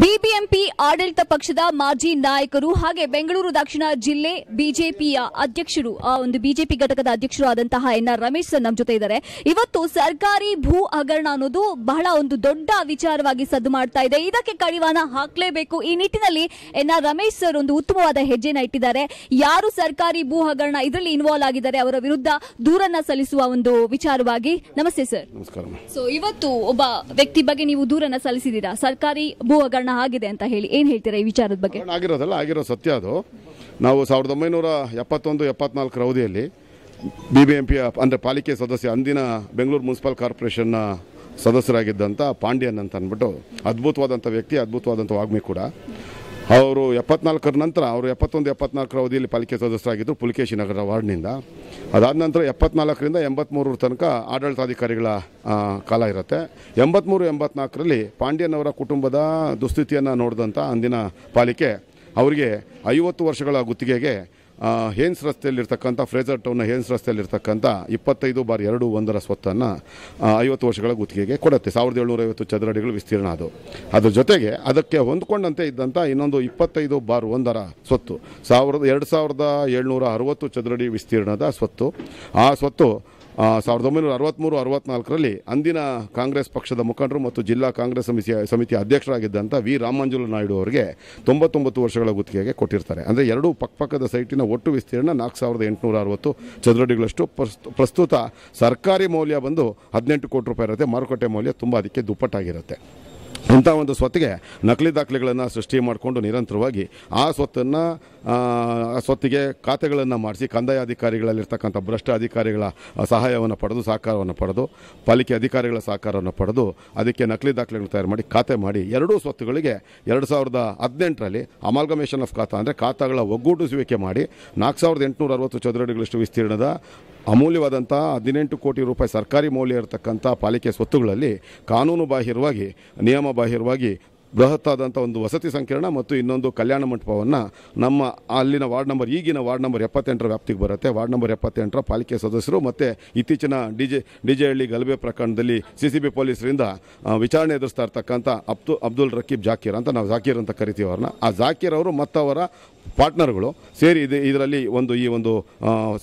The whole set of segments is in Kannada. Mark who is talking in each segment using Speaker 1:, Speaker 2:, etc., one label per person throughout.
Speaker 1: ಬಿಬಿಎಂಪಿ ಆಡಳಿತ ಪಕ್ಷದ ಮಾಜಿ ನಾಯಕರು ಹಾಗೆ ಬೆಂಗಳೂರು ದಕ್ಷಿಣ ಜಿಲ್ಲೆ ಬಿಜೆಪಿಯ ಅಧ್ಯಕ್ಷರು ಆ ಒಂದು ಬಿಜೆಪಿ ಘಟಕದ ಅಧ್ಯಕ್ಷರು ಆದಂತಹ ಎನ್ ಆರ್ ರಮೇಶ್ ಸರ್ ನಮ್ಮ ಜೊತೆ ಇದ್ದಾರೆ ಇವತ್ತು ಸರ್ಕಾರಿ ಭೂ ಹಗರಣ ಅನ್ನೋದು ಬಹಳ ಒಂದು ದೊಡ್ಡ ವಿಚಾರವಾಗಿ ಸದ್ದು ಮಾಡ್ತಾ ಇದೆ ಇದಕ್ಕೆ ಕಡಿವಾಣ ಹಾಕಲೇಬೇಕು ಈ ನಿಟ್ಟಿನಲ್ಲಿ ಎನ್ ಆರ್ ರಮೇಶ್ ಸರ್ ಒಂದು ಉತ್ತಮವಾದ ಹೆಜ್ಜೆನ ಇಟ್ಟಿದ್ದಾರೆ ಯಾರು ಸರ್ಕಾರಿ ಭೂ ಹಗರಣ ಇದರಲ್ಲಿ ಇನ್ವಾಲ್ವ್ ಆಗಿದ್ದಾರೆ ಅವರ ವಿರುದ್ಧ ದೂರನ್ನ ಸಲ್ಲಿಸುವ ಒಂದು ವಿಚಾರವಾಗಿ ನಮಸ್ತೆ ಸರ್ ಸೊ ಇವತ್ತು ಒಬ್ಬ ವ್ಯಕ್ತಿ ಬಗ್ಗೆ ನೀವು ದೂರನ್ನ ಸಲ್ಲಿಸಿದ್ದೀರಾ ಸರ್ಕಾರಿ ಭೂ ಹಗರಣ ಆಗಿದೆ ಅಂತ ಹೇಳಿ ಏನು ಹೇಳ್ತೀರಾ ಈ ವಿಚಾರದ ಬಗ್ಗೆ
Speaker 2: ಆಗಿರೋದಲ್ಲ ಆಗಿರೋ ಸತ್ಯ ಅದು ನಾವು ಸಾವಿರದ ಒಂಬೈನೂರ ಎಪ್ಪತ್ತೊಂದು ಎಪ್ಪತ್ನಾಲ್ಕರ ಅವಧಿಯಲ್ಲಿ ಬಿ ಬಿ ಎಂ ಅಂದರೆ ಪಾಲಿಕೆ ಸದಸ್ಯ ಅಂದಿನ ಬೆಂಗಳೂರು ಮುನ್ಸಿಪಲ್ ಕಾರ್ಪೊರೇಷನ್ನ ಸದಸ್ಯರಾಗಿದ್ದಂಥ ಪಾಂಡ್ಯನ್ ಅಂತ ಅಂದ್ಬಿಟ್ಟು ಅದ್ಭುತವಾದಂಥ ವ್ಯಕ್ತಿ ಅದ್ಭುತವಾದಂಥ ವಾಗ್ಮಿ ಕೂಡ ಅವರು ಎಪ್ಪತ್ನಾಲ್ಕರ ನಂತರ ಅವರು ಎಪ್ಪತ್ತೊಂದು ಎಪ್ಪತ್ನಾಲ್ಕರ ಅವಧಿಯಲ್ಲಿ ಪಾಲಿಕೆ ಸದಸ್ಯರಾಗಿದ್ದರು ಪುಲಿಕೇಶಿ ನಗರ ವಾರ್ಡ್ನಿಂದ ಅದಾದ ನಂತರ ಎಪ್ಪತ್ನಾಲ್ಕರಿಂದ ಎಂಬತ್ತ್ಮೂರರ ತನಕ ಆಡಳಿತಾಧಿಕಾರಿಗಳ ಕಾಲ ಇರುತ್ತೆ ಎಂಬತ್ತ್ಮೂರು ಎಂಬತ್ನಾಲ್ಕರಲ್ಲಿ ಪಾಂಡ್ಯನವರ ಕುಟುಂಬದ ದುಸ್ಥಿತಿಯನ್ನು ನೋಡಿದಂಥ ಅಂದಿನ ಪಾಲಿಕೆ ಅವರಿಗೆ ಐವತ್ತು ವರ್ಷಗಳ ಗುತ್ತಿಗೆಗೆ ಹೇನ್ಸ್ ರಸ್ತೆಯಲ್ಲಿರ್ತಕ್ಕಂಥ ಫ್ರೇಜರ್ ಟೌನ್ನ ಹೇನ್ಸ್ ರಸ್ತೆಯಲ್ಲಿರ್ತಕ್ಕಂಥ ಇಪ್ಪತ್ತೈದು ಬಾರ್ ಎರಡು ಒಂದರ ಸ್ವತ್ತನ್ನು ಐವತ್ತು ವರ್ಷಗಳ ಗುತ್ತಿಗೆಗೆ ಕೊಡುತ್ತೆ ಸಾವಿರದ ಏಳ್ನೂರ ಐವತ್ತು ಚದರಡಿಗಳು ವಿಸ್ತೀರ್ಣ ಅದು ಅದ್ರ ಜೊತೆಗೆ ಅದಕ್ಕೆ ಹೊಂದ್ಕೊಂಡಂತೆ ಇದ್ದಂಥ ಇನ್ನೊಂದು ಇಪ್ಪತ್ತೈದು ಬಾರ್ ಒಂದರ ಸ್ವತ್ತು ಸಾವಿರದ ಎರಡು ಸಾವಿರದ ಏಳ್ನೂರ ಅರವತ್ತು ಚದರಡಿ ವಿಸ್ತೀರ್ಣದ ಸ್ವತ್ತು ಆ ಸ್ವತ್ತು ಸಾವಿರದ ಒಂಬೈನೂರ ಅರವತ್ತ್ಮೂರು ಅರವತ್ತ್ನಾಲ್ಕರಲ್ಲಿ ಅಂದಿನ ಕಾಂಗ್ರೆಸ್ ಪಕ್ಷದ ಮುಖಂಡರು ಮತ್ತು ಜಿಲ್ಲಾ ಕಾಂಗ್ರೆಸ್ ಸಮಿತಿಯ ಸಮಿತಿ ಅಧ್ಯಕ್ಷರಾಗಿದ್ದಂಥ ವಿ ರಾಮಾಂಜುಲ ನಾಯ್ಡು ಅವರಿಗೆ ತೊಂಬತ್ತೊಂಬತ್ತು ವರ್ಷಗಳ ಗುತ್ತಿಗೆಗೆ ಕೊಟ್ಟಿರ್ತಾರೆ ಅಂದರೆ ಎರಡೂ ಪಕ್ಕಪಕ್ಕದ ಸೈಟಿನ ಒಟ್ಟು ವಿಸ್ತೀರ್ಣ ನಾಲ್ಕು ಸಾವಿರದ ಎಂಟುನೂರ ಅರವತ್ತು ಚದುರಡಿಗಳಷ್ಟು ಪ್ರಸ್ತುತ ಸರ್ಕಾರಿ ಮೌಲ್ಯ ಬಂದು ಹದಿನೆಂಟು ಕೋಟಿ ರೂಪಾಯಿ ಇರುತ್ತೆ ಮಾರುಕಟ್ಟೆ ಮೌಲ್ಯ ತುಂಬ ಅದಕ್ಕೆ ದುಪ್ಪಟ್ಟಾಗಿರುತ್ತೆ ಇಂಥ ಒಂದು ಸ್ವತ್ತಿಗೆ ನಕಲಿ ದಾಖಲೆಗಳನ್ನು ಸೃಷ್ಟಿ ಮಾಡಿಕೊಂಡು ನಿರಂತರವಾಗಿ ಆ ಸ್ವತ್ತನ್ನು ಆ ಸ್ವತ್ತಿಗೆ ಖಾತೆಗಳನ್ನು ಮಾಡಿಸಿ ಕಂದಾಯ ಅಧಿಕಾರಿಗಳಲ್ಲಿರ್ತಕ್ಕಂಥ ಭ್ರಷ್ಟ ಅಧಿಕಾರಿಗಳ ಸಹಾಯವನ್ನು ಪಡೆದು ಸಹಕಾರವನ್ನು ಪಡೆದು ಪಾಲಿಕೆ ಅಧಿಕಾರಿಗಳ ಸಹಕಾರವನ್ನು ಪಡೆದು ಅದಕ್ಕೆ ನಕಲಿ ದಾಖಲೆಗಳನ್ನು ತಯಾರು ಮಾಡಿ ಖಾತೆ ಮಾಡಿ ಎರಡೂ ಸ್ವತ್ತುಗಳಿಗೆ ಎರಡು ಸಾವಿರದ ಹದಿನೆಂಟರಲ್ಲಿ ಅಮಾಲ್ಗಮೇಷನ್ ಆಫ್ ಖಾತಾ ಅಂದರೆ ಖಾತಾಗಳ ಒಗ್ಗೂಡಿಸುವಿಕೆ ಮಾಡಿ ನಾಲ್ಕು ಸಾವಿರದ ಎಂಟುನೂರ ಅರವತ್ತು ಚದುರಡಿಗಳಷ್ಟು ವಿಸ್ತೀರ್ಣದ ಅಮೂಲ್ಯವಾದಂಥ ಹದಿನೆಂಟು ಕೋಟಿ ರೂಪಾಯಿ ಸರ್ಕಾರಿ ಮೌಲ್ಯ ಇರತಕ್ಕಂಥ ಪಾಲಿಕೆ ಸ್ವತ್ತುಗಳಲ್ಲಿ ಕಾನೂನು ಬಾಹಿರವಾಗಿ ನಿಯಮ ಬಾಹಿರವಾಗಿ ಬೃಹತ್ತಾದಂಥ ಒಂದು ವಸತಿ ಸಂಕೀರ್ಣ ಮತ್ತು ಇನ್ನೊಂದು ಕಲ್ಯಾಣ ಮಂಟಪವನ್ನು ನಮ್ಮ ಅಲ್ಲಿನ ವಾರ್ಡ್ ನಂಬರ್ ಈಗಿನ ವಾರ್ಡ್ ನಂಬರ್ ಎಪ್ಪತ್ತೆಂಟರ ವ್ಯಾಪ್ತಿಗೆ ಬರುತ್ತೆ ವಾರ್ಡ್ ನಂಬರ್ ಎಪ್ಪತ್ತೆಂಟರ ಪಾಲಿಕೆ ಸದಸ್ಯರು ಮತ್ತು ಇತ್ತೀಚಿನ ಡಿ ಜೆ ಡಿ ಜೆ ಹಳ್ಳಿ ಗಲಭೆ ಪ್ರಕರಣದಲ್ಲಿ ಸಿ ಸಿ ಬಿ ಪೊಲೀಸರಿಂದ ವಿಚಾರಣೆ ಎದುರಿಸ್ತಾ ಇರ್ತಕ್ಕಂಥ ಅಬ್ದು ಅಬ್ದುಲ್ ರಕೀಬ್ ಜಾಕೀರ್ ಅಂತ ನಾವು ಜಾಕೀರ್ ಅಂತ ಕರಿತೀವಿ ಅವ್ರನ್ನ ಆ ಜಾಕೀರ್ ಅವರು ಮತ್ತವರ ಪಾರ್ಟ್ನರ್ಗಳು ಸೇರಿ ಇದು ಇದರಲ್ಲಿ ಒಂದು ಈ ಒಂದು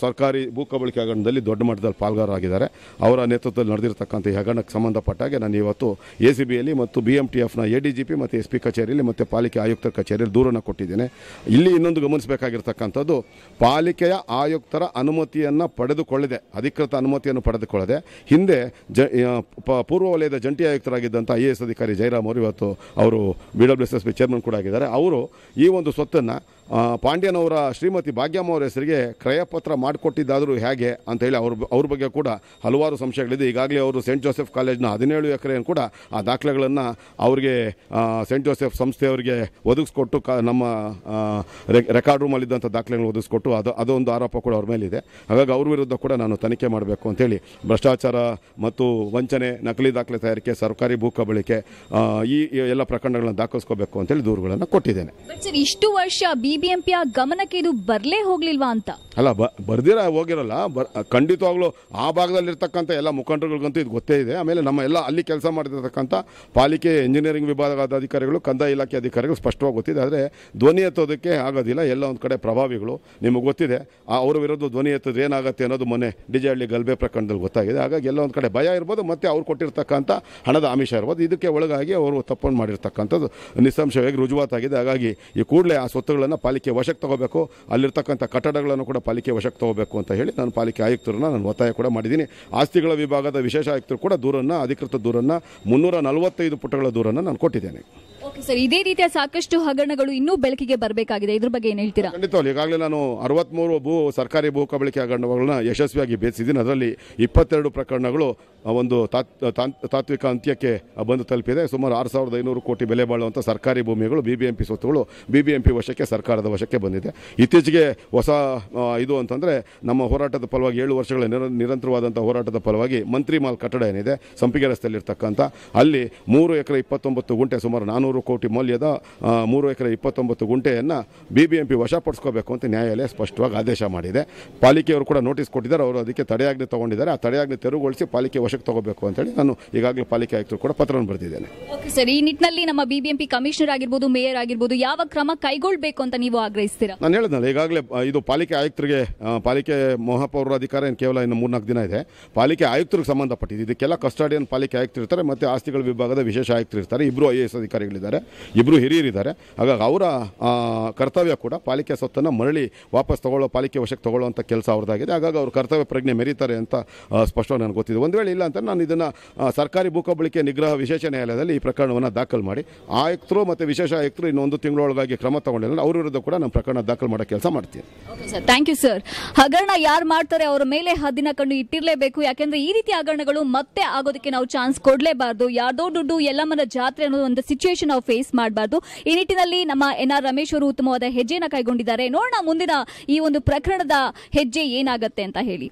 Speaker 2: ಸರ್ಕಾರಿ ಭೂ ಕಬಳಿಕೆ ಹಗರಣದಲ್ಲಿ ದೊಡ್ಡ ಮಟ್ಟದಲ್ಲಿ ಪಾಲ್ಗಾರರಾಗಿದ್ದಾರೆ ಅವರ ನೇತೃತ್ವದಲ್ಲಿ ನಡೆದಿರತಕ್ಕಂಥ ಈ ಹಗರಣಕ್ಕೆ ಸಂಬಂಧಪಟ್ಟಾಗೆ ನಾನು ಇವತ್ತು ಎ ಸಿ ಬಿಯಲ್ಲಿ ಮತ್ತು ಬಿ ಎಮ್ ಟಿ ಎಫ್ನ ಎ ಡಿ ಜಿ ಪಿ ಮತ್ತು ಎಸ್ ಪಿ ಕಚೇರಿಯಲ್ಲಿ ಮತ್ತು ಪಾಲಿಕೆ ಆಯುಕ್ತರ ಕಚೇರಿಯಲ್ಲಿ ದೂರನ್ನು ಕೊಟ್ಟಿದ್ದೇನೆ ಇಲ್ಲಿ ಇನ್ನೊಂದು ಗಮನಿಸಬೇಕಾಗಿರ್ತಕ್ಕಂಥದ್ದು ಪಾಲಿಕೆಯ ಆಯುಕ್ತರ ಅನುಮತಿಯನ್ನು ಪಡೆದುಕೊಳ್ಳದೆ ಅಧಿಕೃತ ಅನುಮತಿಯನ್ನು ಪಡೆದುಕೊಳ್ಳದೆ ಹಿಂದೆ ಜ ಪೂರ್ವ ವಲಯದ ಜಂಟಿ ಆಯುಕ್ತರಾಗಿದ್ದಂಥ ಐ ಎ ಎಸ್ ಅಧಿಕಾರಿ ಜಯರಾಮ್ ಅವರು ಇವತ್ತು ಅವರು B W S S P chairman ಕೂಡ ಆಗಿದ್ದಾರೆ ಅವರು ಈ ಒಂದು ಸ್ವತ್ತನ್ನು ಪಾಂಡ್ಯನವರ ಶ್ರೀಮತಿ ಭಾಗ್ಯಮ್ಮ ಅವರ ಹೆಸರಿಗೆ ಕ್ರಯಪತ್ರ ಮಾಡಿಕೊಟ್ಟಿದ್ದಾದರೂ ಹೇಗೆ ಅಂತ ಹೇಳಿ ಅವ್ರ ಅವ್ರ ಬಗ್ಗೆ ಕೂಡ ಹಲವಾರು ಸಂಶಯಗಳಿದೆ ಈಗಾಗಲೇ ಅವರು ಸೇಂಟ್ ಜೋಸೆಫ್ ಕಾಲೇಜ್ನ ಹದಿನೇಳು ಎಕರೆಯನ್ನು ಕೂಡ ಆ ದಾಖಲೆಗಳನ್ನು ಅವರಿಗೆ ಸೇಂಟ್ ಜೋಸೆಫ್ ಸಂಸ್ಥೆಯವರಿಗೆ ಒದಗಿಸ್ಕೊಟ್ಟು ಕ ನಮ್ಮ ರೆಕಾರ್ಡ್ ರೂಮಲ್ಲಿದ್ದಂಥ ದಾಖಲೆಗಳನ್ನು ಒದಗಿಸ್ಕೊಟ್ಟು ಅದು ಅದೊಂದು ಆರೋಪ ಕೂಡ ಅವ್ರ ಮೇಲಿದೆ ಹಾಗಾಗಿ ಅವ್ರ ವಿರುದ್ಧ ಕೂಡ ನಾನು ತನಿಖೆ ಮಾಡಬೇಕು ಅಂತೇಳಿ ಭ್ರಷ್ಟಾಚಾರ ಮತ್ತು ವಂಚನೆ ನಕಲಿ ದಾಖಲೆ ತಯಾರಿಕೆ ಸರ್ಕಾರಿ ಭೂ ಕಬಳಿಕೆ ಈ ಎಲ್ಲ ಪ್ರಕರಣಗಳನ್ನು ದಾಖಲಿಸ್ಕೋಬೇಕು ಅಂತೇಳಿ ದೂರುಗಳನ್ನು ಕೊಟ್ಟಿದ್ದೇನೆ
Speaker 1: ಇಷ್ಟು ವರ್ಷ ಬಿ ಆ ಗಮನಕ್ಕೆ ಇದು ಬರಲೇ ಹೋಗ್ಲಿಲ್ವಾ ಅಂತ
Speaker 2: ಅಲ್ಲ ಬರ್ದಿರ ಹೋಗಿರಲ್ಲ ಖಂಡಿತವಾಗ್ಲು ಖಂಡಿತವಾಗ್ಲೂ ಆ ಭಾಗದಲ್ಲಿರ್ತಕ್ಕಂಥ ಎಲ್ಲ ಮುಖಂಡರುಗಳಿಗಂತೂ ಇದು ಗೊತ್ತೇ ಇದೆ ಆಮೇಲೆ ನಮ್ಮ ಎಲ್ಲ ಅಲ್ಲಿ ಕೆಲಸ ಮಾಡಿರ್ತಕ್ಕಂಥ ಪಾಲಿಕೆ ಇಂಜಿನಿಯರಿಂಗ್ ವಿಭಾಗದ ಅಧಿಕಾರಿಗಳು ಕಂದಾಯ ಇಲಾಖೆ ಅಧಿಕಾರಿಗಳು ಸ್ಪಷ್ಟವಾಗಿ ಗೊತ್ತಿದೆ ಆದರೆ ಧ್ವನಿ ಎತ್ತೋದಕ್ಕೆ ಆಗೋದಿಲ್ಲ ಎಲ್ಲ ಒಂದು ಕಡೆ ಪ್ರಭಾವಿಗಳು ನಿಮಗೆ ಗೊತ್ತಿದೆ ಅವರ ವಿರುದ್ಧ ಧ್ವನಿ ಎತ್ತೋದು ಏನಾಗುತ್ತೆ ಅನ್ನೋದು ಮೊನ್ನೆ ಹಳ್ಳಿ ಗಲ್ಬೆ ಪ್ರಕರಣದಲ್ಲಿ ಗೊತ್ತಾಗಿದೆ ಹಾಗಾಗಿ ಎಲ್ಲ ಒಂದು ಕಡೆ ಭಯ ಇರ್ಬೋದು ಮತ್ತು ಅವ್ರು ಕೊಟ್ಟಿರ್ತಕ್ಕಂಥ ಹಣದ ಆಮಿಷ ಇರ್ಬೋದು ಇದಕ್ಕೆ ಒಳಗಾಗಿ ಅವರು ತಪ್ಪನ್ನು ಮಾಡಿರ್ತಕ್ಕಂಥದ್ದು ನಿಸ್ಸಂಶಯವಾಗಿ ರುಜುವಾತಾಗಿದೆ ಹಾಗಾಗಿ ಈ ಕೂಡಲೇ ಆ ಸ್ವತ್ತುಗಳನ್ನು ಪಾಲಿಕೆ ವಶಕ್ಕೆ ತಗೋಬೇಕು ಅಲ್ಲಿರ್ತಕ್ಕಂಥ ಕಟ್ಟಡಗಳನ್ನು ಕೂಡ ಪಾಲಿಕೆ ವಶಕ್ಕೆ ತಗೋಬೇಕು ಅಂತ ಹೇಳಿ ನಾನು ಪಾಲಿಕೆ ಆಯುಕ್ತರನ್ನ ನಾನು ಒತ್ತಾಯ ಕೂಡ ಮಾಡಿದ್ದೀನಿ ಆಸ್ತಿಗಳ ವಿಭಾಗದ ವಿಶೇಷ ಆಯುಕ್ತರು ಕೂಡ ದೂರನ್ನು ಅಧಿಕೃತ ದೂರನ್ನು ಮುನ್ನೂರ ನಲವತ್ತೈದು ಪುಟಗಳ ದೂರನ್ನು ನಾನು ಕೊಟ್ಟಿದ್ದೇನೆ
Speaker 1: ಸರ್ ಇದೇ ರೀತಿಯ ಸಾಕಷ್ಟು ಹಗರಣಗಳು ಇನ್ನೂ ಬೆಳಕಿಗೆ ಬರಬೇಕಾಗಿದೆ ಇದ್ರ ಬಗ್ಗೆ ಏನ್ ಹೇಳ್ತೀರಾ
Speaker 2: ಅಲ್ಲಿ ಈಗಾಗಲೇ ನಾನು ಅರವತ್ಮೂರು ಭೂ ಸರ್ಕಾರಿ ಭೂ ಕಬಳಿಕೆ ಹಗರಣಗಳನ್ನ ಯಶಸ್ವಿಯಾಗಿ ಬೇಸಿದ್ದೀನಿ ಅದರಲ್ಲಿ ಇಪ್ಪತ್ತೆರಡು ಪ್ರಕರಣಗಳು ಒಂದು ತಾತ್ವಿಕ ಅಂತ್ಯಕ್ಕೆ ಬಂದು ತಲುಪಿದೆ ಸುಮಾರು ಆರು ಸಾವಿರದ ಐನೂರು ಕೋಟಿ ಬೆಲೆ ಬಾಳುವಂಥ ಸರ್ಕಾರಿ ಭೂಮಿಗಳು ಬಿ ಬಿ ಎಂ ಪಿ ಸ್ವತ್ತುಗಳು ಬಿ ಬಿ ಎಂ ಪಿ ವಶಕ್ಕೆ ಸರ್ಕಾರದ ವಶಕ್ಕೆ ಬಂದಿದೆ ಇತ್ತೀಚೆಗೆ ಹೊಸ ಇದು ಅಂತಂದರೆ ನಮ್ಮ ಹೋರಾಟದ ಫಲವಾಗಿ ಏಳು ವರ್ಷಗಳ ನಿರ ನಿರಂತರವಾದಂಥ ಹೋರಾಟದ ಫಲವಾಗಿ ಮಂತ್ರಿ ಮಾಲ್ ಕಟ್ಟಡ ಏನಿದೆ ಸಂಪಿಗೆ ರಸ್ತೆಯಲ್ಲಿರ್ತಕ್ಕಂಥ ಅಲ್ಲಿ ಮೂರು ಎಕರೆ ಇಪ್ಪತ್ತೊಂಬತ್ತು ಗುಂಟೆ ಸುಮಾರು ನಾನ್ನೂರು ಕೋಟಿ ಕೋಟಿ ಮೌಲ್ಯದ ಮೂರು ಎಕರೆ ಇಪ್ಪತ್ತೊಂಬತ್ತು ಗುಂಟೆಯನ್ನು ಬಿ ಬಿ ಎಂ ಪಿ ವಶಪಡಿಸ್ಕೋಬೇಕು ಅಂತ ನ್ಯಾಯಾಲಯ ಸ್ಪಷ್ಟವಾಗಿ ಆದೇಶ ಮಾಡಿದೆ ಪಾಲಿಕೆಯವರು ಕೂಡ ನೋಟಿಸ್ ಕೊಟ್ಟಿದ್ದಾರೆ ಅವರು ಅದಕ್ಕೆ ತಡೆಯಾಜ್ಞೆ ತಗೊಂಡಿದ್ದಾರೆ ಆ ತಡೆಯಾಜ್ಞೆ ತೆರವುಗೊಳಿಸಿ ಪಾಲಿಕೆ ವಶಕ್ಕೆ ತಗೋಬೇಕು ಅಂತೇಳಿ ನಾನು ಈಗಾಗಲೇ ಪಾಲಿಕೆ ಆಯುಕ್ತರು ಕೂಡ ಪತ್ರವನ್ನು ಬರೆದಿದ್ದೇನೆ
Speaker 1: ಓಕೆ ಸರ್ ಈ ನಿಟ್ಟಿನಲ್ಲಿ ನಮ್ಮ ಬಿಬಿಎಂಪಿ ಕಮಿಷನರ್ ಆಗಿರ್ಬೋದು ಮೇಯರ್ ಆಗಿರ್ಬೋದು ಯಾವ ಕ್ರಮ ಕೈಗೊಳ್ಳಬೇಕು ಅಂತ ನೀವು ಆಗ್ರಹಿಸ್ತೀರಾ
Speaker 2: ನಾನು ಹೇಳಿದ್ನಲ್ಲ ಈಗಾಗಲೇ ಇದು ಪಾಲಿಕೆ ಆಯುಕ್ತರಿಗೆ ಪಾಲಿಕೆ ಮಹಾಪೌರ ಅಧಿಕಾರ ಏನು ಕೇವಲ ಇನ್ನು ಮೂರ್ನಾಲ್ಕು ದಿನ ಇದೆ ಪಾಲಿಕೆ ಆಯುಕ್ತರಿಗೆ ಸಂಬಂಧಪಟ್ಟಿದೆ ಇದಕ್ಕೆಲ್ಲ ಕಸ್ಟಡಿಯನ್ ಪಾಲಿಕೆ ಆಯುಕ್ತ ಇರ್ತಾರೆ ಮತ್ತು ಆಸ್ತಿಗಳ ವಿಭಾಗದ ವಿಶೇಷ ಆಯುಕ್ತರು ಇರ್ತಾರೆ ಇಬ್ಬರು ಐ ಎ ಎಸ್ ಅಧಿಕಾರಿಗಳಿದ್ದಾರೆ ಇದ್ದಾರೆ ಇಬ್ಬರು ಹಿರಿಯರಿದ್ದಾರೆ ಹಾಗಾಗಿ ಅವರ ಕರ್ತವ್ಯ ಕೂಡ ಪಾಲಿಕೆ ಸೊತ್ತನ್ನು ಮರಳಿ ವಾಪಸ್ ತಗೊಳ್ಳೋ ಪಾಲಿಕೆ ವಶಕ್ಕೆ ತಗೊಳ್ಳುವಂಥ ಕೆಲಸ ಅವ್ರದ್ದಾಗಿದೆ ಹಾಗಾಗಿ ಅವ್ರ ಕರ್ತವ್ಯ ಪ್ರಜ್ಞೆ ಮೆರೀತಾರೆ ಅಂತ ಸ್ಪಷ್ಟವಾಗಿ ನನಗೆ ಗೊತ್ತಿದೆ ಒಂದು ವೇಳೆ ಇಲ್ಲ ಅಂತ ನಾನು ಇದನ್ನು ಸರ್ಕಾರಿ ಭೂಕಬಳಿಕೆ ನಿಗ್ರಹ ವಿಶೇಷ ನ್ಯಾಯಾಲಯದಲ್ಲಿ ಈ ಪ್ರಕರಣವನ್ನು ದಾಖಲು ಮಾಡಿ ಆಯುಕ್ತರು ಮತ್ತು ವಿಶೇಷ ಆಯುಕ್ತರು ಇನ್ನೊಂದು ತಿಂಗಳೊಳಗಾಗಿ ಕ್ರಮ ತಗೊಂಡಿಲ್ಲ ಅವ್ರ ವಿರುದ್ಧ ಕೂಡ ನಾನು ಪ್ರಕರಣ ದಾಖಲು ಮಾಡೋ ಕೆಲಸ ಮಾಡ್ತೀನಿ
Speaker 1: ಥ್ಯಾಂಕ್ ಯು ಸರ್ ಹಗರಣ ಯಾರು ಮಾಡ್ತಾರೆ ಅವರ ಮೇಲೆ ಹದಿನ ಕಣ್ಣು ಇಟ್ಟಿರಲೇಬೇಕು ಯಾಕೆಂದ್ರೆ ಈ ರೀತಿ ಹಗರಣಗಳು ಮತ್ತೆ ಆಗೋದಕ್ಕೆ ನಾವು ಚಾನ್ಸ್ ಕೊಡಲೇಬಾರ್ದು ಯಾರ್ದೋ ದುಡ್ಡು ಎಲ್ಲಮ್ಮನ ಜಾತ್ರೆ ಅನ್ನೋದು ಒಂದು ಸಿಚುವೇಶನ್ ಫೇಸ್ ಮಾಡಬಾರ್ದು ಈ ನಿಟ್ಟಿನಲ್ಲಿ ನಮ್ಮ ಎನ್ ಆರ್ ರಮೇಶ್ ಅವರು ಉತ್ತಮವಾದ ಹೆಜ್ಜೆಯನ್ನು ಕೈಗೊಂಡಿದ್ದಾರೆ ನೋಡೋಣ ಮುಂದಿನ ಈ ಒಂದು ಪ್ರಕರಣದ ಹೆಜ್ಜೆ ಏನಾಗುತ್ತೆ ಅಂತ ಹೇಳಿ